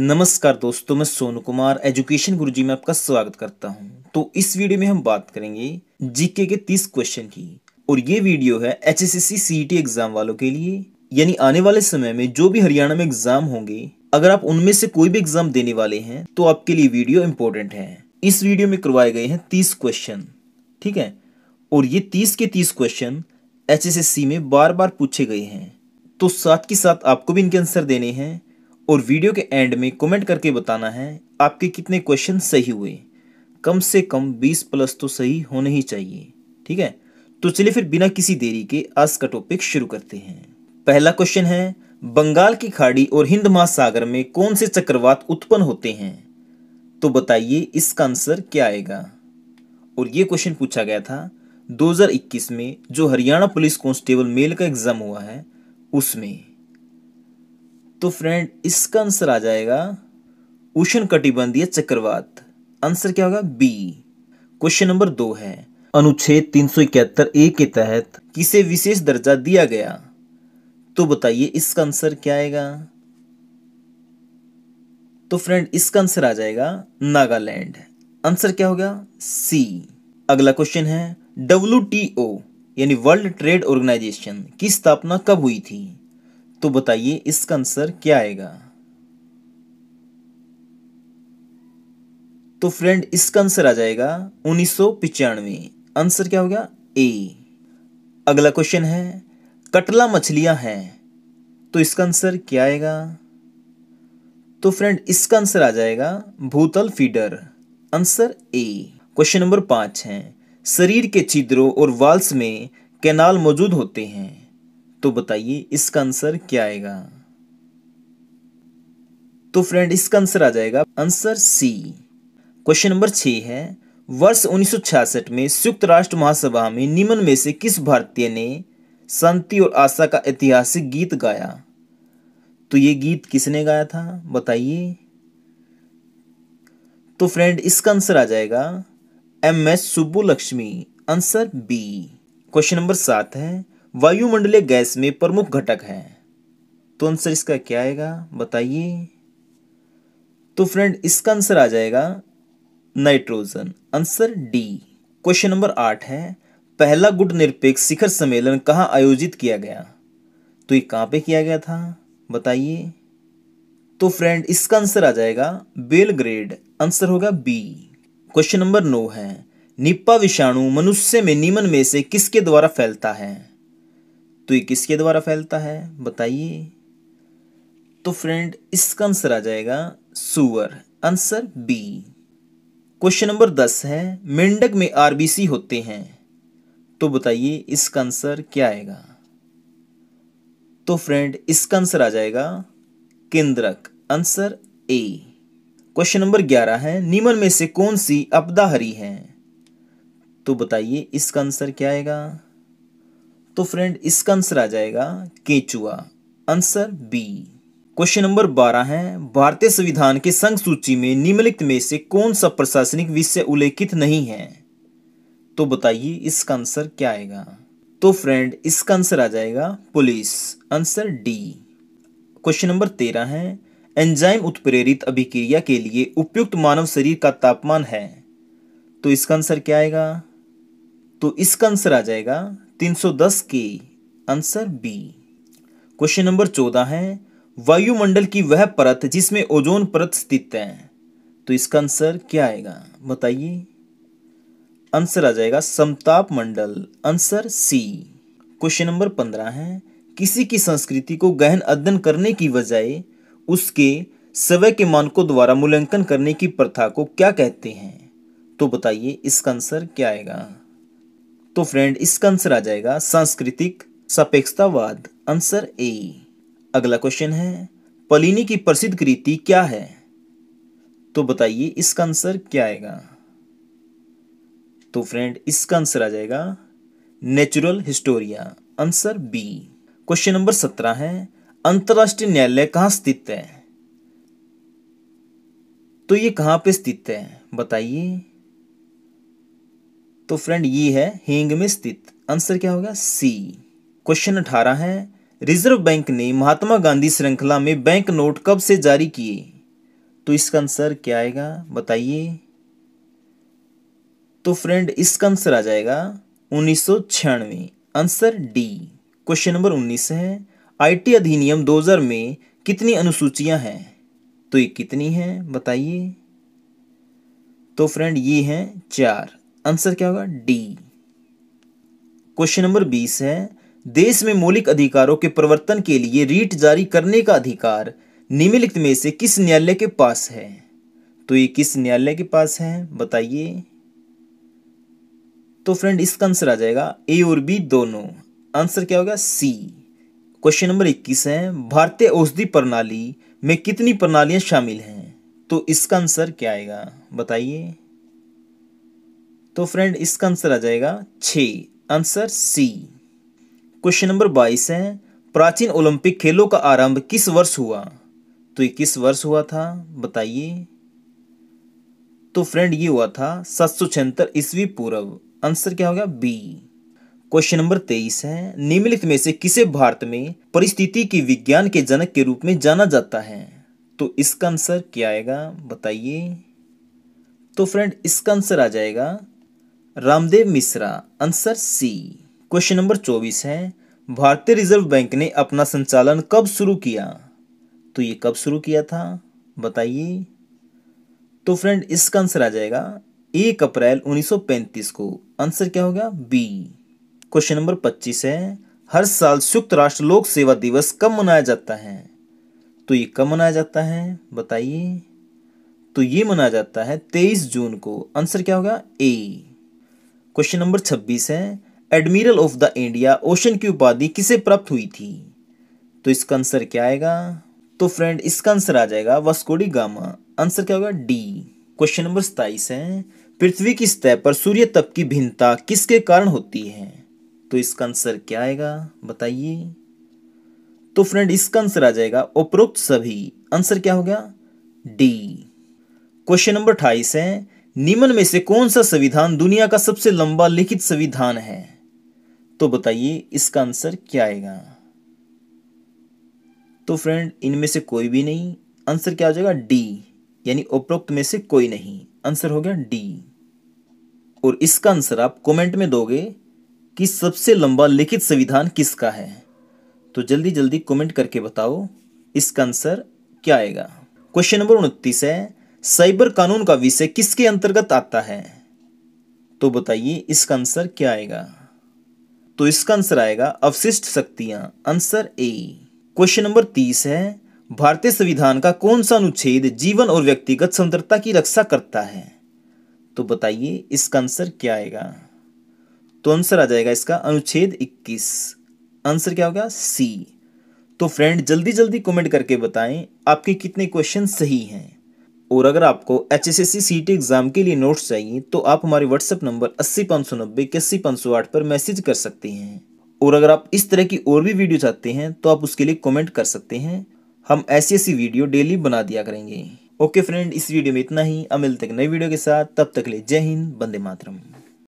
नमस्कार दोस्तों मैं सोनू कुमार एजुकेशन गुरुजी में आपका स्वागत करता हूं तो इस वीडियो में हम बात करेंगे जीके के 30 क्वेश्चन की और ये वीडियो है एच एस एग्जाम वालों के लिए यानी आने वाले समय में जो भी हरियाणा में एग्जाम होंगे अगर आप उनमें से कोई भी एग्जाम देने वाले हैं तो आपके लिए वीडियो इम्पोर्टेंट है इस वीडियो में करवाए गए हैं तीस क्वेश्चन ठीक है और ये तीस के तीस क्वेश्चन एच में बार बार पूछे गए हैं तो साथ के साथ आपको भी इनके आंसर देने हैं और वीडियो के एंड में कमेंट करके बताना है आपके कितने क्वेश्चन सही हुए कम से कम 20 प्लस तो सही होने ही चाहिए ठीक है तो चलिए फिर बिना किसी देरी के आज का टॉपिक शुरू करते हैं पहला क्वेश्चन है बंगाल की खाड़ी और हिंद महासागर में कौन से चक्रवात उत्पन्न होते हैं तो बताइए इसका आंसर क्या आएगा और ये क्वेश्चन पूछा गया था 2021 में जो हरियाणा पुलिस कांस्टेबल मेल का एग्ज़ाम हुआ है उसमें तो फ्रेंड इसका आंसर आ जाएगा उष्ण कटिबंधीय चक्रवात आंसर क्या होगा बी क्वेश्चन नंबर दो है अनुच्छेद तीन सौ इकहत्तर ए के तहत किसे विशेष दर्जा दिया गया तो बताइए इसका आंसर क्या आएगा तो फ्रेंड इसका आंसर आ जाएगा नागालैंड आंसर क्या होगा सी अगला क्वेश्चन है डब्ल्यू यानी वर्ल्ड ट्रेड ऑर्गेनाइजेशन की स्थापना कब हुई थी तो बताइए इसका आंसर क्या आएगा तो फ्रेंड इसका आंसर आ जाएगा उन्नीस आंसर क्या हो गया ए अगला क्वेश्चन है कटला मछलियां हैं तो इसका आंसर क्या आएगा तो फ्रेंड इसका आंसर आ जाएगा भूतल feeder answer A question number पांच है शरीर के छिद्रों और वाल्स में कैनाल मौजूद होते हैं तो बताइए इसका आंसर क्या आएगा तो फ्रेंड इसका आंसर आ जाएगा आंसर सी क्वेश्चन नंबर छ है वर्ष 1966 में संयुक्त राष्ट्र महासभा में निम्न में से किस भारतीय ने शांति और आशा का ऐतिहासिक गीत गाया तो ये गीत किसने गाया था बताइए तो फ्रेंड इसका आंसर आ जाएगा M S Subbulakshmi answer B question number सात है वायुमंडलीय गैस में प्रमुख घटक है तो आंसर इसका क्या आएगा बताइए तो फ्रेंड इसका आंसर आ जाएगा nitrogen answer D question number आठ है पहला गुट निरपेक्ष शिखर सम्मेलन कहाँ आयोजित किया गया तो ये कहाँ पे किया गया था बताइए तो फ्रेंड इसका आंसर आ जाएगा बेलग्रेड आंसर होगा बी क्वेश्चन नंबर नौ है निप्पा विषाणु मनुष्य में निमन में से किसके द्वारा फैलता है तो ये किसके द्वारा फैलता है बताइए तो फ्रेंड इसका आंसर आ जाएगा सुअर आंसर बी क्वेश्चन नंबर दस है मेंढक में आरबीसी होते हैं तो बताइए इसका आंसर क्या आएगा तो फ्रेंड इसका आंसर आ जाएगा केंद्रक आंसर ए क्वेश्चन नंबर ग्यारह है निम्न में से कौन सी अपदाहरी है तो बताइए इसका आंसर क्या आएगा तो फ्रेंड इसका आंसर आ जाएगा केचुआ आंसर बी क्वेश्चन नंबर बारह है भारतीय संविधान के संघ सूची में निम्नलिखित में से कौन सा प्रशासनिक विषय उल्लेखित नहीं है तो बताइए इसका आंसर क्या आएगा तो फ्रेंड इसका आंसर आ जाएगा police answer D question number तेरह है एंजाइम उत्प्रेरित अभिक्रिया के लिए उपयुक्त मानव शरीर का तापमान है तो इसका आंसर क्या आएगा तो इसका आंसर आ जाएगा 310 के आंसर बी क्वेश्चन नंबर चौदह है वायुमंडल की वह परत जिसमें ओजोन परत स्थित है तो इसका आंसर क्या आएगा बताइए आंसर आ जाएगा समताप मंडल आंसर सी क्वेश्चन नंबर पंद्रह है किसी की संस्कृति को गहन अध्ययन करने की बजाय उसके सवय के मानकों द्वारा मूल्यांकन करने की प्रथा को क्या कहते हैं तो बताइए इसका आंसर क्या आएगा तो फ्रेंड इसका आंसर आ जाएगा सांस्कृतिक सापेक्षतावाद आंसर ए अगला क्वेश्चन है पलिनी की प्रसिद्ध कृति क्या है तो बताइए इसका आंसर क्या आएगा तो फ्रेंड इसका आंसर आ जाएगा Naturalis Historia answer B question number सत्रह है अंतरराष्ट्रीय न्यायालय कहां स्थित है तो ये कहां पे स्थित है बताइए तो फ्रेंड ये है हेंग में स्थित आंसर क्या होगा सी क्वेश्चन अठारह है रिजर्व बैंक ने महात्मा गांधी श्रृंखला में बैंक नोट कब से जारी किए तो इसका आंसर क्या आएगा बताइए तो फ्रेंड इसका आंसर आ जाएगा उन्नीस आंसर डी क्वेश्चन नंबर 19 है आईटी अधिनियम 2000 में कितनी अनुसूचियां हैं तो ये कितनी हैं बताइए तो फ्रेंड ये हैं चार आंसर क्या होगा डी क्वेश्चन नंबर बीस है देश में मौलिक अधिकारों के प्रवर्तन के लिए रीट जारी करने का अधिकार निम्नलिखित में से किस न्यायालय के पास है तो ये किस न्यायालय के पास है बताइए तो फ्रेंड इसका आंसर आ जाएगा ए और बी दोनों आंसर क्या होगा सी क्वेश्चन नंबर इक्कीस है भारतीय औषधि प्रणाली में कितनी प्रणालियां शामिल हैं तो इसका आंसर क्या आएगा बताइए तो फ्रेंड इसका आंसर आ जाएगा छ आंसर सी क्वेश्चन नंबर बाईस है प्राचीन ओलंपिक खेलों का आरंभ किस वर्ष हुआ तो ये किस वर्ष हुआ था बताइए तो फ्रेंड ये हुआ था सात सौ छिहत्तर ईस्वी पूर्व आंसर क्या हो गया बी क्वेश्चन नंबर तेईस है निम्नलिखित में से किसे भारत में परिस्थिति की विज्ञान के जनक के रूप में जाना जाता है तो इसका आंसर क्या आएगा बताइए तो फ्रेंड इसका आंसर आ जाएगा Ramdev Mishra answer C question number चौबीस है भारतीय रिजर्व बैंक ने अपना संचालन कब शुरू किया तो ये कब शुरू किया था बताइए तो फ्रेंड इसका आंसर आ जाएगा एक अप्रैल 1935 को आंसर क्या हो गया बी क्वेश्चन नंबर 25 है हर साल संयुक्त राष्ट्र लोक सेवा दिवस कब मनाया जाता है तो ये कब मनाया जाता है बताइए तो ये मनाया जाता है 23 जून को आंसर क्या होगा ए क्वेश्चन नंबर छब्बीस है admiral of the India Ocean की उपाधि किसे प्राप्त हुई थी तो इसका आंसर क्या आएगा तो फ्रेंड इसका आंसर आ जाएगा वस्कोडी गामा आंसर क्या होगा डी क्वेश्चन नंबर सताइस है पृथ्वी की सतह पर सूर्य तप की भिन्नता किसके कारण होती है तो इसका आंसर क्या आएगा बताइए तो फ्रेंड इसका आंसर आ जाएगा उपरोक्त सभी आंसर क्या हो गया डी क्वेश्चन नंबर अट्ठाईस है निम्न में से कौन सा संविधान दुनिया का सबसे लंबा लिखित संविधान है तो बताइए इसका आंसर क्या आएगा तो फ्रेंड इनमें से कोई भी नहीं आंसर क्या हो जाएगा डी यानी उपरोक्त में से कोई नहीं आंसर हो गया डी और इसका आंसर आप कमेंट में दोगे कि सबसे लंबा लिखित संविधान किसका है तो जल्दी जल्दी कमेंट करके बताओ इसका आंसर क्या आएगा क्वेश्चन नंबर उनतीस है साइबर कानून का विषय किसके अंतर्गत आता है तो बताइए इसका आंसर क्या आएगा तो इसका आंसर आएगा अवशिष्ट शक्तियां आंसर ए क्वेश्चन नंबर तीस है भारतीय संविधान का कौन सा अनुच्छेद जीवन और व्यक्तिगत स्वतंत्रता की रक्षा करता है तो बताइए इसका आंसर क्या आएगा तो आंसर आ जाएगा इसका अनुच्छेद 21 आंसर क्या होगा सी तो फ्रेंड जल्दी जल्दी कमेंट करके बताएं आपके कितने क्वेश्चन सही हैं और अगर आपको H S S C C T exam के लिए नोट्स चाहिए तो आप हमारे व्हाट्सअप नंबर अस्सी पाँच सौ नब्बे इक्यासी पाँच सौ आठ पर मैसेज कर सकते हैं और अगर आप इस तरह की और भी वीडियो चाहते हैं तो आप उसके लिए कमेंट कर सकते हैं हम ऐसी ऐसी वीडियो डेली बना दिया करेंगे ओके फ्रेंड इस वीडियो में इतना ही अमिल तक नई वीडियो के साथ तब तक ले जय हिंद बंदे मातरम